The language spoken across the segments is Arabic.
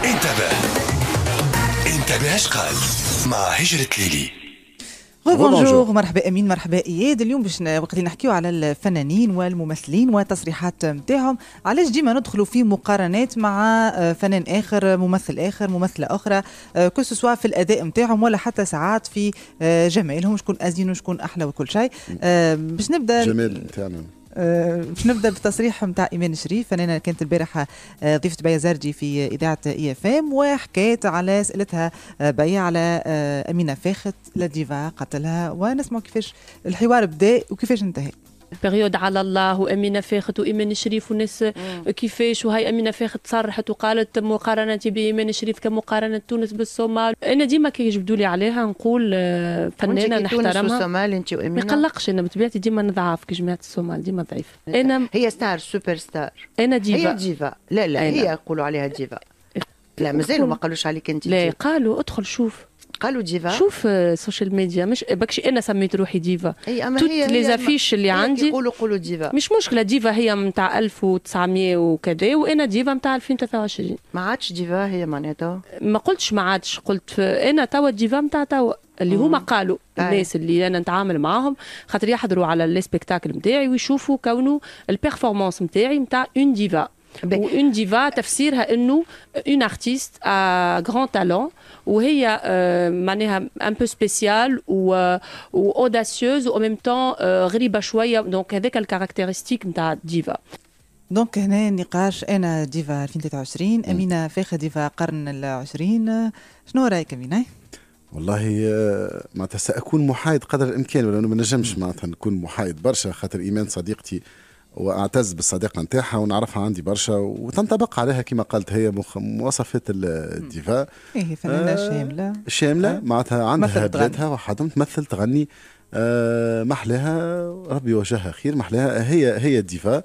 انتبه انتبه قال مع هجرة ليلي بونجور oh, مرحبا امين مرحبا اياد اليوم باش وقت اللي نحكيو على الفنانين والممثلين والتصريحات نتاعهم علاش ديما ندخلوا في مقارنات مع آه، فنان اخر ممثل اخر ممثله اخرى كو آه، سوا في الاداء نتاعهم ولا حتى ساعات في آه، جمالهم شكون ازين وشكون احلى وكل شيء باش نبدا جمال نتاعنا باش آه، نبدا بالتصريح نتاع ايمان شريف انا كانت البارحه آه، ضيفه بيا زرجي في اذاعه اي اف ام وحكيت على سالتها آه، بيا على امينه فاخت لا ديفا قتلها ونسمع كيفاش الحوار بدا وكيفاش انتهى بيريود على الله وامينه فاخت وايمان شريف والناس كيفاش وهي امينه فاخت صرحت وقالت مقارنتي بايمان شريف كمقارنه تونس بالصومال انا ديما كيجبدوا لي عليها نقول آه، فنانه نحترمها تونس والصومال انت وامينه ما يقلقش انا بطبيعتي ديما نضعف كجماعة الصومال ديما ضعيف انا هي ستار سوبر ستار انا ديفا هي ديفا لا لا أنا. هي يقولوا عليها ديفا لا مازالوا ما قالوش عليك انت لا قالوا ادخل شوف قالوا ديفا شوف السوشيال آه، ميديا مش باكش انا سميت روحي ديفا اي اما هي لي زافيش اللي عندي يقولوا قولوا ديفا مش مشكله ديفا هي نتاع 1900 وكذا وانا ديفا نتاع 2023 ما عادش ديفا هي معناتها ما قلتش ما عادش قلت انا توا ديفا نتاع توا اللي هما قالوا آه. الناس اللي انا نتعامل معاهم خاطر يحضروا على السبيكتاكل نتاعي ويشوفوا كونه البيرفورمانس نتاعي نتاع اون ديفا وان ديفا تفسيرها انه اون ارتيست ا غران تالون وهي معناها ان بو سبيسيال و اوداسيوز و ميم طون غريبه شويه دونك هذاك الكاركتيرستيك نتاع ديفا دونك هنا نقاش انا ديفا 2023 امينه فاخه ديفا قرن العشرين شنو رايك امينه؟ والله معناتها ساكون محايد قدر الامكان ولا ما نجمش معناتها نكون محايد برشا خاطر ايمان صديقتي واعتز بالصداقه نتاعها ونعرفها عندي برشا وتنطبق عليها كما قالت هي مواصفات الديفا هي إيه، فنانه آه، شامله شامله آه. معناتها عندها بلادها وحدهم تمثل تغني أه محلاها ربي وجهها خير محلاها هي هي الديفا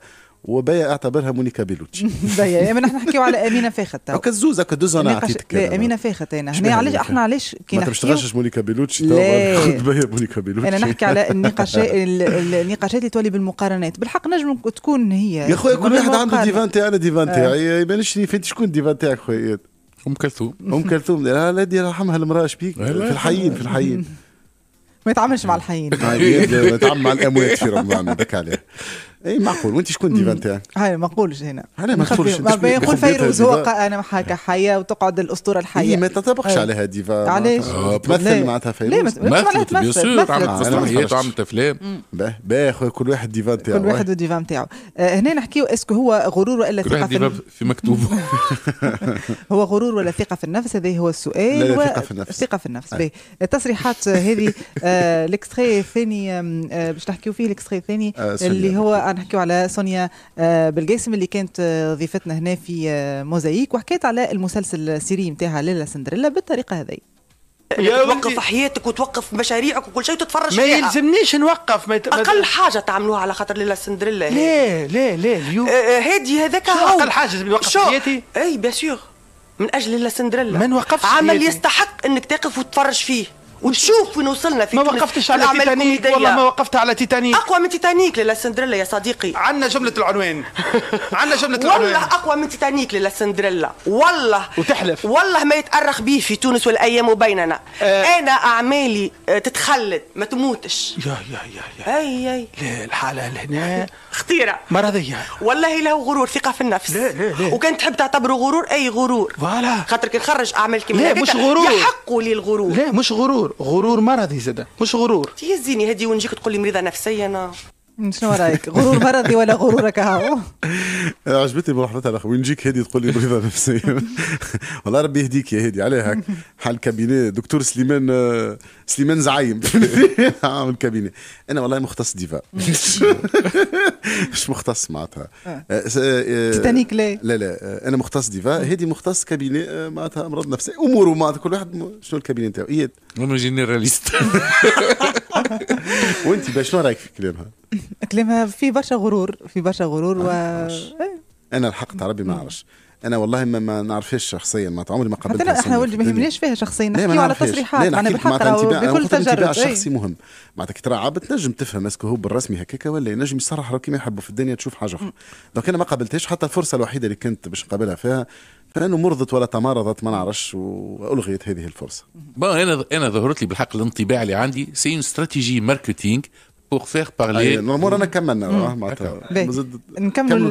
وبيا اعتبرها مونيكا بيلوتشي بيا يعني نحن نحكيو على امينه فاخت هكا كزوزه هكا دوز انا عطيتك امينه فاخت انا هنا يعني علاش احنا علاش كي ما تشتغلش مونيكا بيلوتشي خذ بيا مونيكا بيلوتشي انا نحكي على النقاشات النقاشات اللي تولي بالمقارنات بالحق نجم تكون هي يا خويا كل واحد عنده ديفان تاعي انا ديفان تاعي آه. إيه، مانيش فاتي شكون ديفان تاعك خويا إيه. ام كلثوم ام كلثوم هذه يرحمها المراه شبيك في الحيين في الحيين ما يتعاملش مع الحيين يتعامل مع الاموات في رمضان هذاك عليه اي معقول وانت شكون ديفان تاعك؟ هاي ما نقولش هنا علاه ما تقولش ما يقول فيروز هو انا هكا نعم. حيه وتقعد الاسطوره الحيه هي إيه، ما تطبقش إيه. عليها ديفا علاش؟ آه، تمثل معناتها فيروز لا مثلت بيان سور عملت مسرحيات وعملت افلام باهي خويا كل واحد ديفان تاعو كل واحد والديفان تاعو آه، هنا نحكيو اسكو هو غرور ولا ثقه في في مكتوب هو غرور ولا ثقه في النفس هذا هو السؤال لا ثقه في النفس ثقه في النفس باهي التصريحات هذه الاكستري آه، الثاني باش نحكيو فيه الاكستري الثاني اللي هو نحكيو على سونيا آه، بالجاسم اللي كانت آه، ضيفتنا هنا في آه، موزايك وحكيت على المسلسل السيري نتاعها ليلى سندريلا بالطريقه هذه يا توقف حياتك وتوقف مشاريعك وكل شيء وتتفرج ما فيها ما يلزمنيش نوقف ما يت... اقل حاجه تعملوها على خاطر ليلى سندريلا لا لا لا اليوم هادي هذاك اقل حاجه لازم نوقف حياتي اي بيان سور من اجل ليلى سندريلا ما نوقفش عمل يستحق انك تقف وتتفرج فيه ونشوف وين وصلنا في ما وقفتش على تيتانيك والله ما وقفت على تيتانيك اقوى من تيتانيك للا سندريلا يا صديقي عندنا جمله العنوان عندنا جمله العنوان والله اقوى من تيتانيك للا سندريلا والله وتحلف والله ما يتارخ به في تونس والايام بيننا آه انا اعمالي آه، تخلد ما تموتش يا يا يا يا اي اي لا الحاله لهنا خطيره مرضيه والله له غرور ثقه في النفس لا لا لا وكان تحب تعتبره غرور اي غرور فوالا خاطر كي نخرج اعمال كيما لا مش غرور يحق لي الغرور لا مش غرور غرور مرضي زاده مش غرور تيزيني هدي ونجيك تقول لي مريضه نفسيا انا شنو رايك غرور مرضي ولا غرورك هاو عجبتني ملاحظتها وين نجيك هادي تقول لي مريضه نفسيه والله ربي يهديك يا هادي عليها هاك حال كابيني دكتور سليمان آه، سليمان زعيم عامل آه، كابينه انا والله مختص ديفا مش مختص معناتها آه. تيتانيك لا لا لا انا مختص ديفا هادي مختص كابيني معناتها امراض نفسيه اموره معناتها كل واحد شنو الكابيني نتاعو اياد انا جينيراليست وانت شنو رايك في كلامها؟ كلامها في برشا غرور في برشا غرور و إيه. انا الحق ربي ما اعرفش انا والله ما, ما نعرفهاش شخصيا ما عمري ما قابلتها لا احنا ما يهمناش فيها شخصيا نحكيو على تصريحات انا بالحق بكل تجربه إيه. الشخصي مهم معناتها كي ترى عبد تنجم تفهم اسكو هو بالرسمي هكاك ولا ينجم يصرح كيما يحبوا في الدنيا تشوف حاجه اخرى دونك انا ما قابلتهاش حتى الفرصه الوحيده اللي كنت باش نقابلها فيها لانه مرضت ولا تمارضت ما نعرفش والغيت هذه الفرصه. بون انا انا ظهرت لي بالحق الانطباع اللي عندي سي اون استراتيجي ماركتينغ بور فيغ بارلي نورمال انا كملنا mm. آه، نكملوا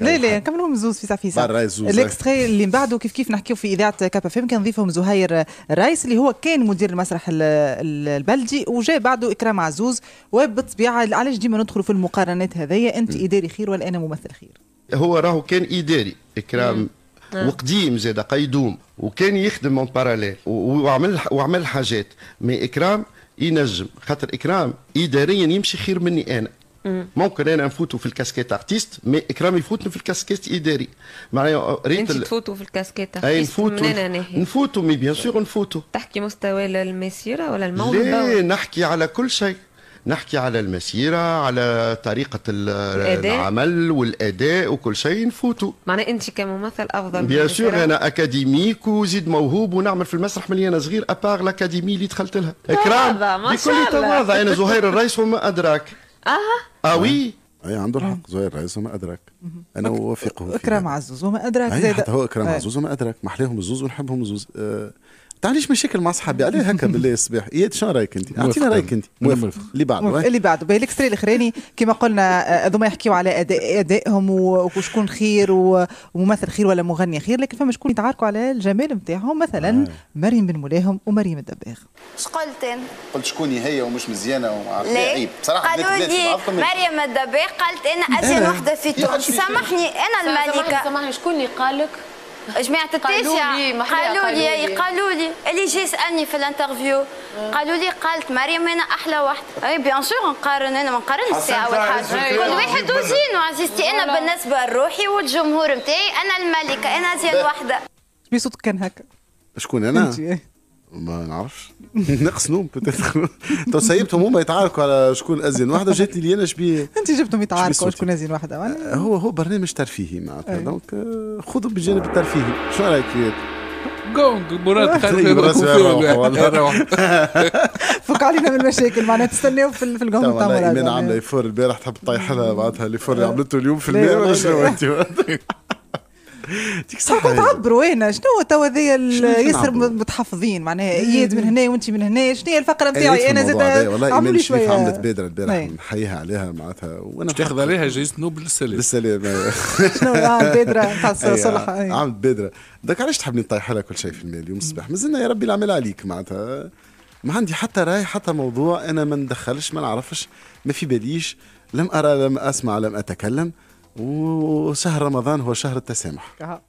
لا لا نكملهم زوز في سفيسة برا الاكستري اللي من بعده كيف كيف نحكيو في اذاعه كابا فيم كان نضيفهم زهير رايس اللي هو كان مدير المسرح البلدي وجاء بعده اكرام عزوز وبالطبيعه علاش ديما ندخلوا في المقارنات هذيا انت اداري خير ولا انا ممثل خير؟ هو راهو كان اداري اكرام نعم. وقديم زاد قيدوم وكان يخدم اون باراليل وعمل وعمل حاجات مي اكرام ينجم خاطر اكرام اداريا يمشي خير مني انا ممكن انا نفوتوا في الكاسكيت ارتيست مي اكرام يفوتني في الكاسكيت اداري معناها ريت انت ال... تفوتوا في الكاسكيت ارتيست اي نفوتوا نفوتوا مي بيان سور نفوتوا تحكي مستوى المسيره ولا الموهبه لا نحكي على كل شيء نحكي على المسيره على طريقه العمل والاداء وكل شيء نفوتوا معنى انت كممثل افضل بيان سور انا اكاديميك وزيد موهوب ونعمل في المسرح من انا صغير أباغ الاكاديمي اللي دخلت لها اكرام بكل تواضع انا زهير الرئيس وما ادراك اها اه وي اي عنده الحق زهير الرئيس وما ادراك انا اوافقه اكرم عزوز وما ادراك زيد هو اكرم طيب. عزوز وما ادراك محلاهم الزوز ونحبهم الزوز أه تعليش مشاكل مع صحابي عليه هكا بالله الصباح اياد شنو رايك انت اعطينا رايك انت اللي بعده اللي بعده باهي الاكستري الاخراني كما قلنا آه، هذوما يحكيوا على اداء ادائهم وشكون خير وممثل خير ولا مغني خير لكن فما شكون يتعاركوا على الجمال نتاعهم مثلا آه. مريم بن مولاهم ومريم الدباغ اش قلت قلت شكون هي ومش مزيانه وعارفه عيب بصراحه قالوا لي مريم الدباغ قالت انا ازين وحده في تونس سامحني انا الملكه سامحني شكون اللي قالك جماعة التاسعة قالوا لي قالوا لي اللي جاي سألني في الانترفيو قالوا لي قالت مريم انا احلى واحده اي بيان سور نقارن انا ما نقارنش الساعه ولا حاجه أيوة. كل واحد وزينو عزيزتي انا بالنسبه لروحي والجمهور نتاعي انا الملكه انا زين وحده بصوتك كان هكا شكون انا؟ إيه؟ ما نعرفش نقص نوم بتتخ تو سيبتهم هما يتعاركوا على شكون ازين واحده جاتني لي انا شبيه انت جبتهم يتعاركوا شكون ازين واحده هو هو برنامج ترفيهي معناتها إيه. دونك آه، خذوا بالجانب الترفيهي شو رايك فيه؟ جونج مراد فك علينا من المشاكل معناها تستناو في الجونج تاع مراد ايمان عامله يفور البارح تحب تطيح لها معناتها اللي يفور اللي عملته اليوم في إيه، الماء ولا شنو انت صح تعبروا انا شنو هو توا هذايا ياسر متحفظين معناها اياد من هنا وانت من هنا شنو هي الفقره نتاعي انا زاد والله ايمان شويه عملت بادره البارح نحييها عليها معناتها وانا تاخذ عليها جائزه نوبل للسلام للسلام شنو البادره تاع صلح عملت بادره ذاك علاش تحبني نطيح لها كل شيء في المال اليوم الصباح مازلنا يا ربي العمل عليك معناتها ما عندي حتى راي حتى موضوع انا ما ندخلش ما نعرفش ما في باليش لم ارى لم اسمع لم اتكلم وشهر رمضان هو شهر التسامح